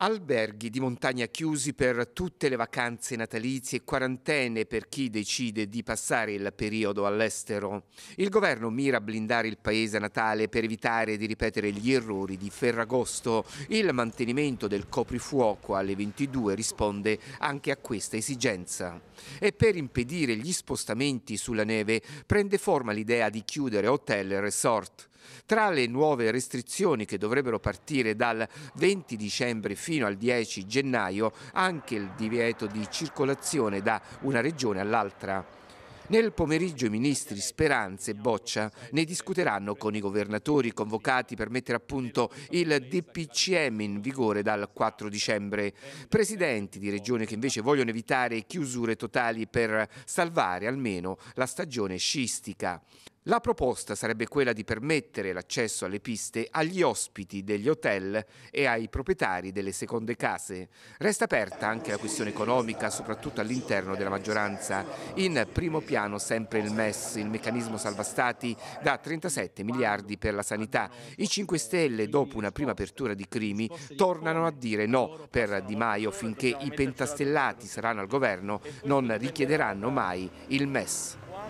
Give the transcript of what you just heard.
Alberghi di montagna chiusi per tutte le vacanze natalizie e quarantene per chi decide di passare il periodo all'estero. Il governo mira a blindare il paese a Natale per evitare di ripetere gli errori di Ferragosto. Il mantenimento del coprifuoco alle 22 risponde anche a questa esigenza. E per impedire gli spostamenti sulla neve prende forma l'idea di chiudere hotel e resort. Tra le nuove restrizioni che dovrebbero partire dal 20 dicembre fino al 10 gennaio anche il divieto di circolazione da una regione all'altra. Nel pomeriggio i ministri Speranza e Boccia ne discuteranno con i governatori convocati per mettere a punto il DPCM in vigore dal 4 dicembre. Presidenti di regione che invece vogliono evitare chiusure totali per salvare almeno la stagione sciistica. La proposta sarebbe quella di permettere l'accesso alle piste agli ospiti degli hotel e ai proprietari delle seconde case. Resta aperta anche la questione economica, soprattutto all'interno della maggioranza. In primo piano sempre il MES, il meccanismo salvastati da 37 miliardi per la sanità. I 5 Stelle, dopo una prima apertura di crimi, tornano a dire no per Di Maio finché i pentastellati saranno al governo non richiederanno mai il MES.